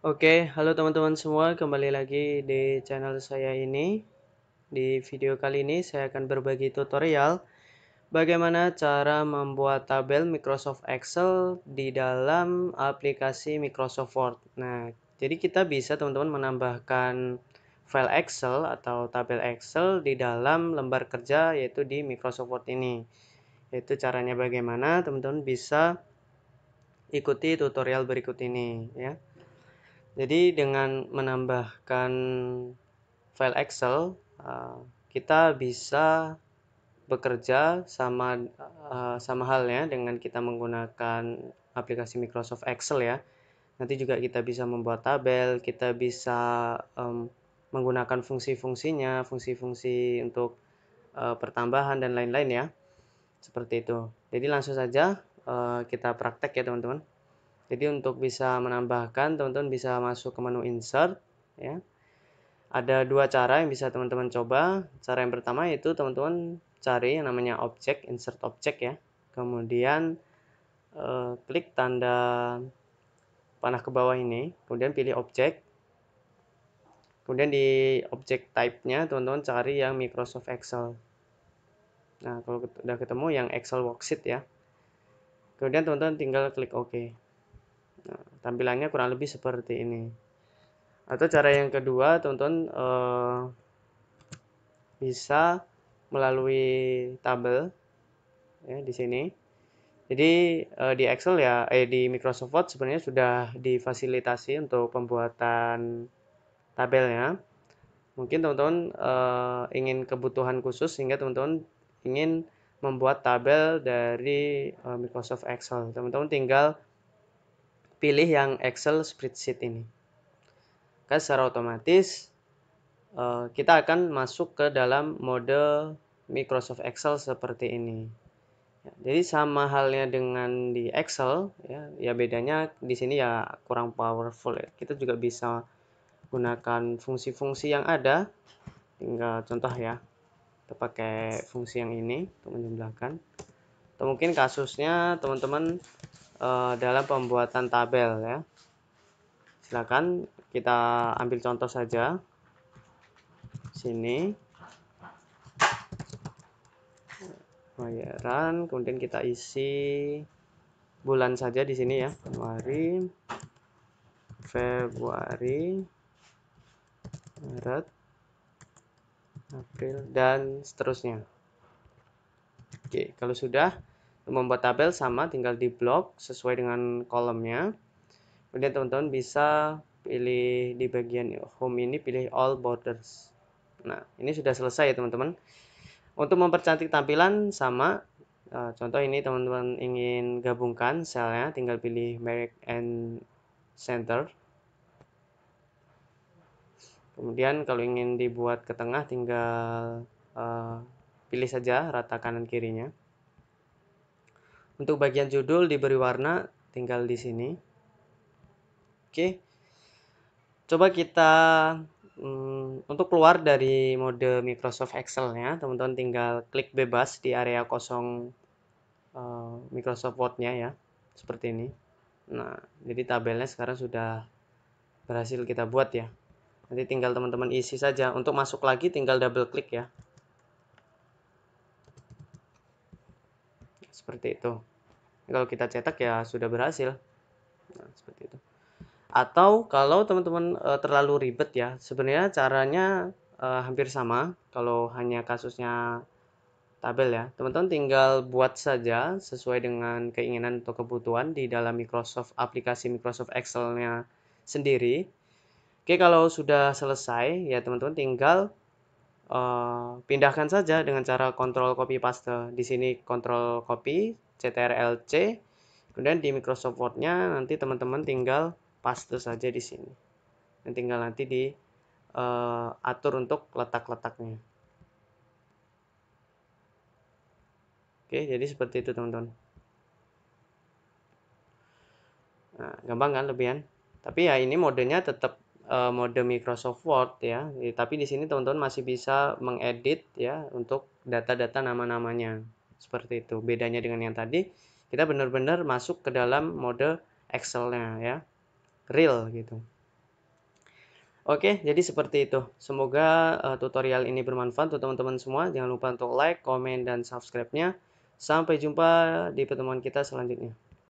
Oke, halo teman-teman semua, kembali lagi di channel saya ini. Di video kali ini saya akan berbagi tutorial bagaimana cara membuat tabel Microsoft Excel di dalam aplikasi Microsoft Word. Nah, jadi kita bisa teman-teman menambahkan file Excel atau tabel Excel di dalam lembar kerja yaitu di Microsoft Word ini. Yaitu caranya bagaimana teman-teman bisa ikuti tutorial berikut ini ya. Jadi dengan menambahkan file Excel, eh, kita bisa bekerja sama eh, sama halnya dengan kita menggunakan aplikasi Microsoft Excel ya. Nanti juga kita bisa membuat tabel, kita bisa menggunakan fungsi-fungsinya, fungsi-fungsi untuk eh, pertambahan dan lain-lain ya. Seperti itu. Jadi langsung saja kita praktek ya teman-teman. Jadi untuk bisa menambahkan, teman-teman bisa masuk ke menu insert ya. Ada dua cara yang bisa teman-teman coba. Cara yang pertama yaitu teman-teman cari yang namanya Object, insert Object ya. Kemudian eh, klik tanda panah ke bawah ini, kemudian pilih Object. Kemudian di Object type-nya teman-teman cari yang Microsoft Excel. Nah, kalau sudah ketemu yang Excel worksheet ya. Kemudian teman-teman tinggal klik OK. Nah, tampilannya kurang lebih seperti ini atau cara yang kedua teman eh, bisa melalui tabel ya di sini jadi eh, di Excel ya eh di Microsoft Word sebenarnya sudah difasilitasi untuk pembuatan tabelnya mungkin teman-teman uh, ingin kebutuhan khusus sehingga teman-teman ingin membuat tabel dari eh, Microsoft Excel. Teman-teman tinggal pilih yang Excel spreadsheet ini. kan secara otomatis eh, kita akan masuk ke dalam mode Microsoft Excel seperti ini. Ya, jadi sama halnya dengan di Excel, ya, ya bedanya di sini ya kurang powerful ya. Kita juga bisa gunakan fungsi-fungsi yang ada. Tinggal contoh ya, kita pakai fungsi yang ini untuk menjumlahkan. Atau mungkin kasusnya teman-teman Eh, dalam pembuatan tabel ya. Silakan kita ambil contoh saja. Sini. bayaran kemudian kita isi bulan saja di sini ya. Januari, Februari, Maret, April dan seterusnya. Oke, kalau sudah membuat tabel sama tinggal di blok sesuai dengan kolomnya kemudian teman-teman bisa pilih di bagian home ini pilih all borders nah ini sudah selesai ya teman-teman untuk mempercantik tampilan sama eh, contoh ini teman-teman ingin gabungkan selnya tinggal pilih merek and center kemudian kalau ingin dibuat ke tengah tinggal uh, pilih saja rata kanan kirinya untuk bagian judul diberi warna tinggal di sini. Oke. Coba kita um, untuk keluar dari mode Microsoft Excel ya, teman-teman tinggal klik bebas di area kosong uh, Microsoft Word-nya ya, seperti ini. Nah, jadi tabelnya sekarang sudah berhasil kita buat ya. Nanti tinggal teman-teman isi saja. Untuk masuk lagi tinggal double klik ya. seperti itu kalau kita cetak ya sudah berhasil nah, seperti itu atau kalau teman-teman e, terlalu ribet ya sebenarnya caranya e, hampir sama kalau hanya kasusnya tabel ya teman-teman tinggal buat saja sesuai dengan keinginan atau kebutuhan di dalam Microsoft aplikasi Microsoft Excel-nya sendiri oke kalau sudah selesai ya teman-teman tinggal uh, pindahkan saja dengan cara kontrol copy paste. Di sini kontrol copy CTRL C kemudian di Microsoft Word-nya nanti teman-teman tinggal paste saja di sini. Dan tinggal nanti di uh, atur untuk letak-letaknya. Oke, jadi seperti itu teman-teman. Nah, gampang kan lebihan? Tapi ya ini modenya tetap uh, mode Microsoft Word ya. Tapi di sini teman-teman masih bisa mengedit ya untuk data-data nama-namanya. Seperti itu. Bedanya dengan yang tadi, kita benar-benar masuk ke dalam mode Excel-nya ya. Real gitu. Oke, jadi seperti itu. Semoga uh, tutorial ini bermanfaat untuk teman-teman semua. Jangan lupa untuk like, komen, dan subscribe-nya. Sampai jumpa di pertemuan kita selanjutnya.